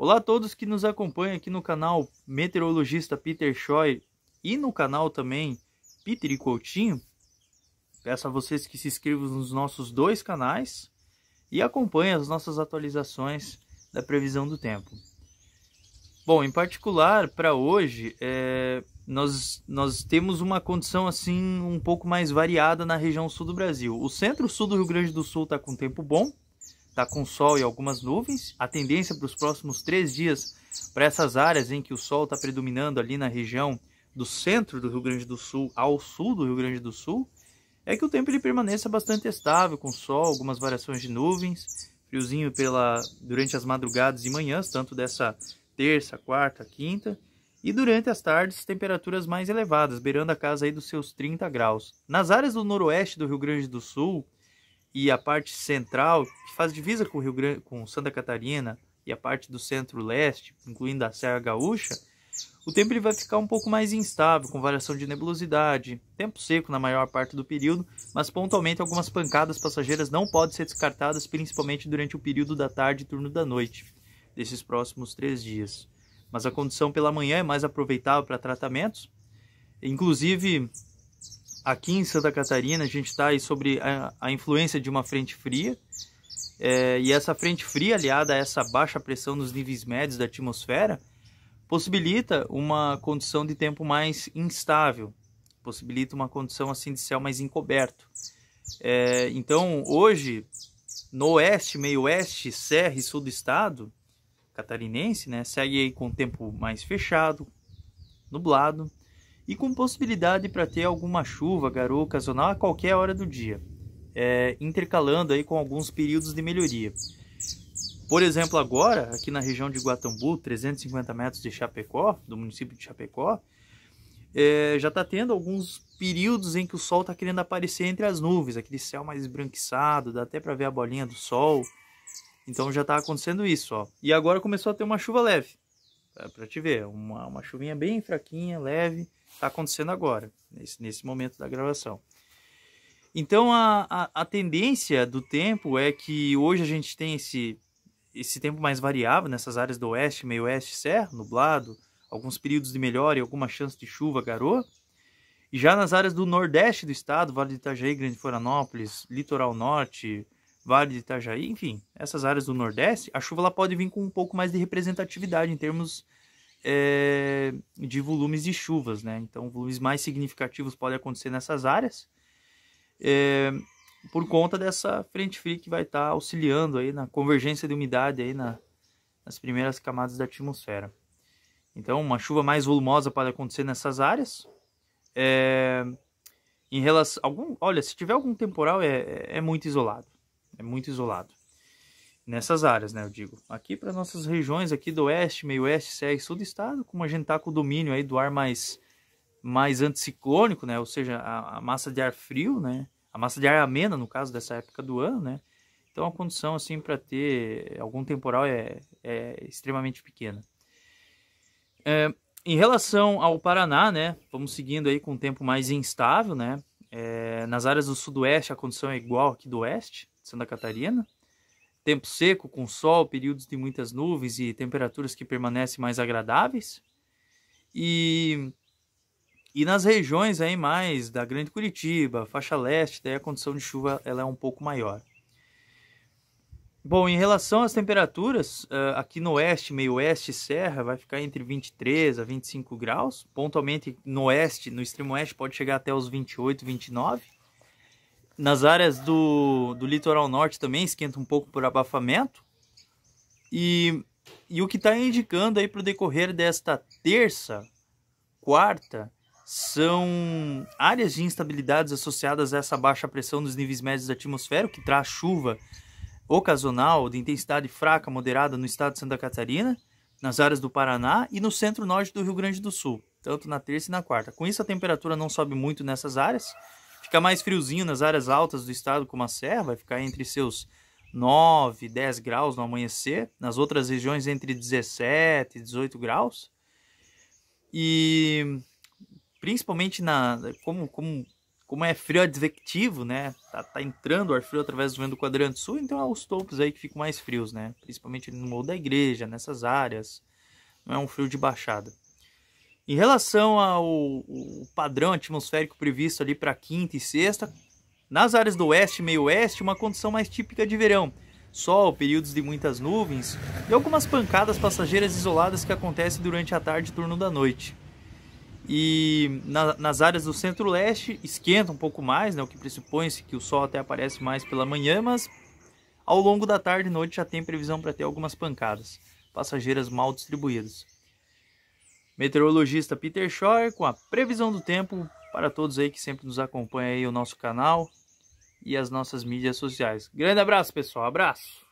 Olá a todos que nos acompanham aqui no canal Meteorologista Peter Choi e no canal também Peter e Coutinho. Peço a vocês que se inscrevam nos nossos dois canais e acompanhem as nossas atualizações da previsão do tempo. Bom, em particular, para hoje, é, nós, nós temos uma condição assim um pouco mais variada na região sul do Brasil. O centro-sul do Rio Grande do Sul está com tempo bom, está com sol e algumas nuvens. A tendência para os próximos três dias, para essas áreas em que o sol está predominando ali na região do centro do Rio Grande do Sul ao sul do Rio Grande do Sul, é que o tempo ele permaneça bastante estável, com sol, algumas variações de nuvens, friozinho pela, durante as madrugadas e manhãs, tanto dessa terça, quarta, quinta, e durante as tardes temperaturas mais elevadas, beirando a casa aí dos seus 30 graus. Nas áreas do noroeste do Rio Grande do Sul, e a parte central, que faz divisa com, Rio Grande, com Santa Catarina, e a parte do centro-leste, incluindo a Serra Gaúcha, o tempo ele vai ficar um pouco mais instável, com variação de nebulosidade, tempo seco na maior parte do período, mas pontualmente algumas pancadas passageiras não podem ser descartadas, principalmente durante o período da tarde e turno da noite, desses próximos três dias. Mas a condição pela manhã é mais aproveitável para tratamentos, inclusive aqui em Santa Catarina a gente está aí sobre a, a, influência de uma frente fria é, e essa frente fria aliada a essa baixa pressão nos níveis médios da atmosfera possibilita uma condição de tempo mais instável, possibilita uma condição assim de céu mais encoberto. É, então hoje no oeste, meio oeste, serra e sul do estado catarinense, né, segue aí com o tempo mais fechado, nublado e com possibilidade para ter alguma chuva, garoa ocasional a qualquer hora do dia, é, intercalando aí com alguns períodos de melhoria. Por exemplo, agora, aqui na região de Guatambu, 350 metros de Chapecó, do município de Chapecó, é, já está tendo alguns períodos em que o sol está querendo aparecer entre as nuvens, aquele céu mais esbranquiçado, dá até para ver a bolinha do sol. Então já está acontecendo isso, ó. E agora começou a ter uma chuva leve, tá? para te ver, uma, uma chuvinha bem fraquinha, leve, está acontecendo agora, nesse, nesse momento da gravação. Então a, a, a, tendência do tempo é que hoje a gente tem esse, esse tempo mais variável nessas áreas do oeste, meio oeste, serra, nublado, alguns períodos de melhora e alguma chance de chuva, garoa. E já nas áreas do nordeste do estado, Vale de Itajaí, Grande Florianópolis, Litoral Norte, Vale de Itajaí, enfim, essas áreas do nordeste, a chuva ela pode vir com um pouco mais de representatividade em termos é, de volumes de chuvas, né? Então, volumes mais significativos podem acontecer nessas áreas, é, por conta dessa frente fria que vai estar tá auxiliando aí na convergência de umidade aí na, nas primeiras camadas da atmosfera. Então, uma chuva mais volumosa pode acontecer nessas áreas. É, em relação, algum, olha, se tiver algum temporal, é, é, é muito isolado. É muito isolado nessas áreas, né, eu digo. Aqui para nossas regiões aqui do oeste, meio oeste, serra sul do estado, como a gente tá com o domínio aí do ar mais mais anticiclônico, né, ou seja, a, a, massa de ar frio, né, a massa de ar amena no caso dessa época do ano, né. Então a condição assim para ter algum temporal é, é extremamente pequena. É, em relação ao Paraná, né, vamos seguindo aí com um tempo mais instável, né. É, nas áreas do sudoeste a condição é igual aqui do oeste, Santa Catarina, tempo seco, com sol, períodos de muitas nuvens e temperaturas que permanecem mais agradáveis. E, e nas regiões aí mais da Grande Curitiba, faixa leste, daí a condição de chuva ela é um pouco maior. Bom, em relação às temperaturas, ah, aqui no oeste, meio oeste e serra, vai ficar entre 23 a 25 graus. Pontualmente no oeste, no extremo oeste, pode chegar até os 28, 29. Nas áreas do, do litoral norte também esquenta um pouco por abafamento. E, e o que está indicando aí para o decorrer desta terça, quarta, são áreas de instabilidades associadas a essa baixa pressão dos níveis médios da atmosfera, que traz chuva ocasional de intensidade fraca moderada no estado de Santa Catarina, nas áreas do Paraná e no centro-norte do Rio Grande do Sul, tanto na terça e na quarta. Com isso, a temperatura não sobe muito nessas áreas, Fica mais friozinho nas áreas altas do estado, como a Serra, vai ficar entre seus 9, 10 graus no amanhecer, nas outras regiões entre 17 e 18 graus. E principalmente na como, como, como é frio advectivo, né? Tá, tá entrando ar frio através do vento do quadrante sul, então é os topos aí que ficam mais frios, né? Principalmente no morro da igreja, nessas áreas. Não é um frio de baixada. Em relação ao padrão atmosférico previsto ali para quinta e sexta, nas áreas do oeste e meio-oeste, uma condição mais típica de verão. Sol, períodos de muitas nuvens e algumas pancadas passageiras isoladas que acontecem durante a tarde e turno da noite. E na, nas áreas do centro-leste esquenta um pouco mais, né, o que pressupõe-se que o sol até aparece mais pela manhã, mas ao longo da tarde e noite já tem previsão para ter algumas pancadas, passageiras mal distribuídas meteorologista Peter Shore com a previsão do tempo para todos aí que sempre nos acompanha aí o nosso canal e as nossas mídias sociais. Grande abraço, pessoal. Abraço.